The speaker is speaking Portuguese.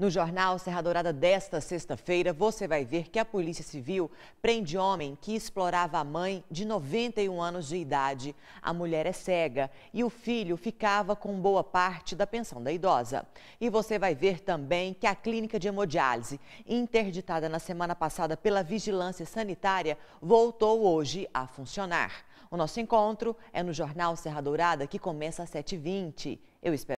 No jornal Serra Dourada desta sexta-feira, você vai ver que a Polícia Civil prende homem que explorava a mãe de 91 anos de idade. A mulher é cega e o filho ficava com boa parte da pensão da idosa. E você vai ver também que a clínica de hemodiálise, interditada na semana passada pela Vigilância Sanitária, voltou hoje a funcionar. O nosso encontro é no Jornal Serra Dourada, que começa às 7h20. Eu espero.